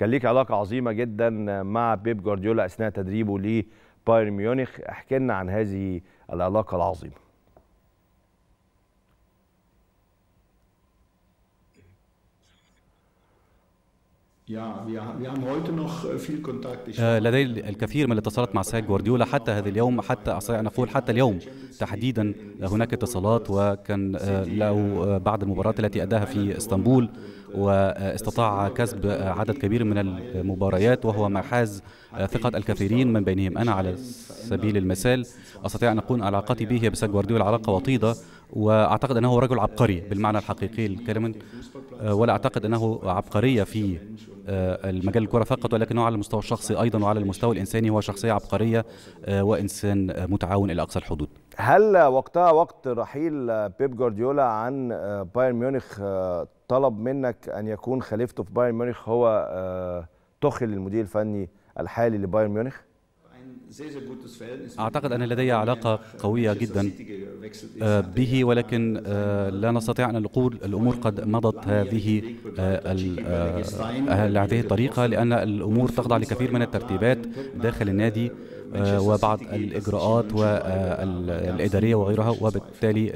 كان ليك علاقه عظيمه جدا مع بيب جوارديولا اثناء تدريبه لبايرن ميونخ احكي لنا عن هذه العلاقه العظيمه Äh, آه، لدي الكثير من الاتصالات مع سيد جوارديولا حتى هذا اليوم حتى أستطيع أن أقول حتى اليوم تحديدا آه، هناك اتصالات وكان آه، له بعض المباريات التي أداها في اسطنبول واستطاع كسب عدد كبير من المباريات وهو ما حاز ثقة الكثيرين من بينهم أنا على سبيل المثال أستطيع أن أقول علاقتي به بسيد جوارديولا علاقة وطيدة واعتقد انه رجل عبقري بالمعنى الحقيقي للكلمه آه، ولا اعتقد انه عبقريه في آه، المجال الكره فقط ولكنه على المستوى الشخصي ايضا وعلى المستوى الانساني هو شخصيه عبقريه آه، وانسان متعاون الى اقصى الحدود هل وقتها وقت رحيل بيب جوارديولا عن بايرن ميونخ طلب منك ان يكون خليفته في بايرن ميونخ هو تخل المدير الفني الحالي لبايرن ميونخ أعتقد أن لدي علاقة äh, قوية جدا äh, به er ولكن er äh, لا نستطيع أن نقول الأمور قد مضت هذه آه، er آه، هذه الطريقة لأن الأمور تخضع لكثير من الترتيبات داخل النادي آه، وبعض الإجراءات والإدارية وغيرها وبالتالي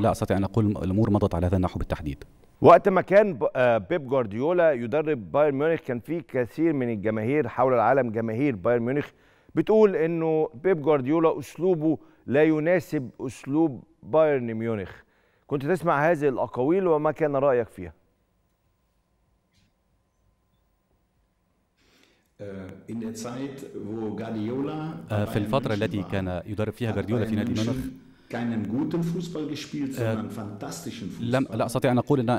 لا أستطيع أن أقول الأمور مضت على هذا النحو بالتحديد وقت ما كان بيب جوارديولا يدرب بايرن ميونخ كان في كثير من الجماهير حول العالم جماهير بايرن ميونخ بتقول انه بيب جوارديولا اسلوبه لا يناسب اسلوب بايرن ميونخ كنت تسمع هذه الاقاويل وما كان رايك فيها آه، آه، في الفترة التي كان يدرب فيها جارديولا في نادي ميونخ keinen guten Fußball gespielt, äh, sondern fantastischen Fußball. لا أستطيع أن أقول أن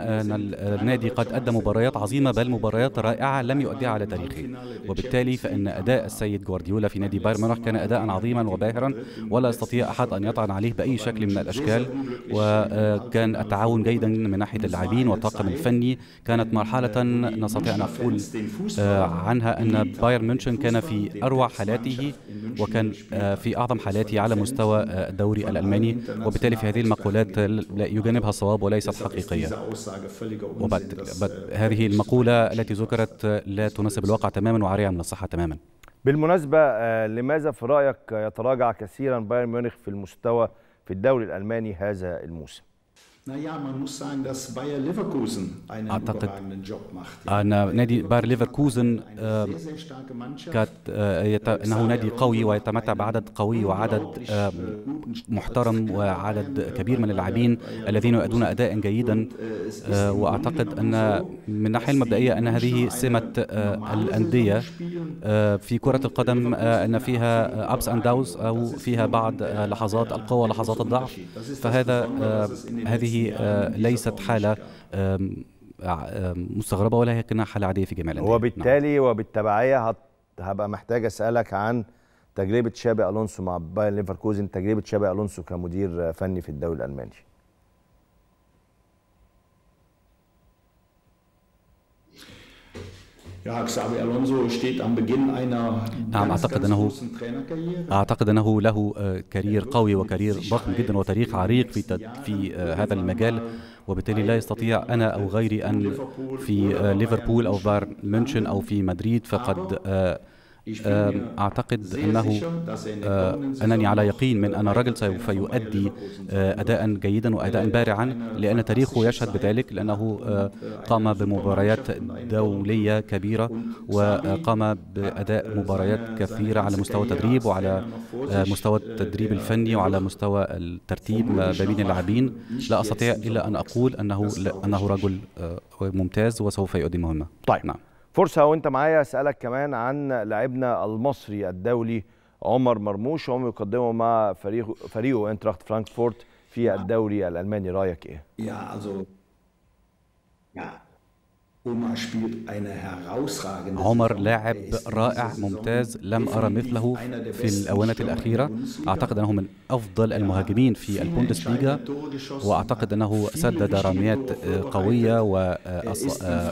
النادي قد أدى مباريات عظيمة بل مباريات رائعة لم يؤديها على تاريخه وبالتالي فإن أداء السيد جوارديولا في نادي بايرن ميونخ كان أداء عظيما وباهرا ولا يستطيع أحد أن يطعن عليه بأي شكل من الأشكال وكان التعاون جيدا من ناحية اللاعبين والطاقم الفني كانت مرحلة نستطيع أن نقول آه، عنها أن بايرن ميونخ كان في أروع حالاته وكان آه، في أعظم حالاته على مستوى آه، الدوري الألماني الألماني وبالتالي في هذه المقولات لا يجانبها الصواب وليست حقيقية وبعد هذه المقولة التي ذكرت لا تناسب الواقع تماما وعارية من الصحة تماما بالمناسبة آه، لماذا في رأيك يتراجع كثيرا بايرن ميونخ في المستوى في الدوري الألماني هذا الموسم؟ أعتقد أن نادي باير ليفركوزن إنه نادي قوي ويتمتع بعدد قوي وعدد محترم وعدد كبير من اللاعبين الذين يؤدون أداء جيدا وأعتقد أن من الناحية المبدئية أن هذه سمة الأندية في كرة القدم أن فيها أبس أند داوز أو فيها بعض لحظات القوة لحظات الضعف فهذا هذه آه، ليست حالة آه، مستغربة ولكنها حالة عادية في جميع الأندية وبالتالي نعم. وبالتبعية هبقى محتاج أسألك عن تجربة شابي ألونسو مع بايرن ليفركوزن تجربة شابي ألونسو كمدير فني في الدوري الألماني نعم أعتقد أنه أعتقد أنه له آه، كارير قوي وكارير ضخم جدا وتاريخ عريق في في آه، هذا المجال وبالتالي لا يستطيع أنا أو غيري أن في ليفربول آه، أو بايرن ميونشن أو في مدريد فقد آه، أعتقد أنه آه، أنني على يقين من أن الرجل سوف يؤدي آه، أداء جيدا وأداء بارعا لأن تاريخه يشهد بذلك لأنه قام بمباريات دولية كبيرة وقام بأداء مباريات كثيرة على مستوى التدريب وعلى مستوى التدريب الفني وعلى مستوى الترتيب ما بين اللاعبين لا أستطيع إلا أن أقول أنه أنه رجل ممتاز وسوف يؤدي مهمة طيب نعم فرصه وانت معايا اسالك كمان عن لاعبنا المصري الدولي عمر مرموش وهم يقدموا مع فريقه فريقه انتراخت فرانكفورت في الدوري الالماني رايك ايه؟ يا عزو. يا عمر لاعب er رائع ممتاز لم أرى مثله في الأونة الأخيرة أعتقد أنه من أفضل er المهاجمين في البوندسليغا وأعتقد أنه سدد رميات قوية وحقق آه،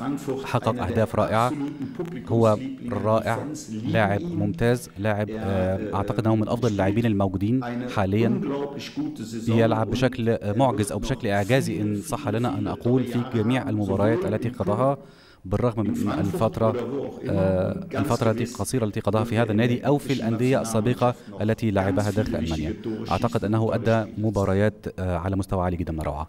er آه، أهداف رائعة هو رائع لاعب ممتاز لاعب آه، أعتقد أنه من أفضل اللاعبين الموجودين حاليا يلعب بشكل معجز أو بشكل إعجازي إن صح لنا أن أقول في جميع المباريات التي قضاها بالرغم من نعم. الفترة آه، الفترة القصيرة التي قضاها في هذا النادي أو في الأندية السابقة التي لعبها داخل ألمانيا أعتقد أنه أدى مباريات آه، على مستوى عالي جدا من الروعة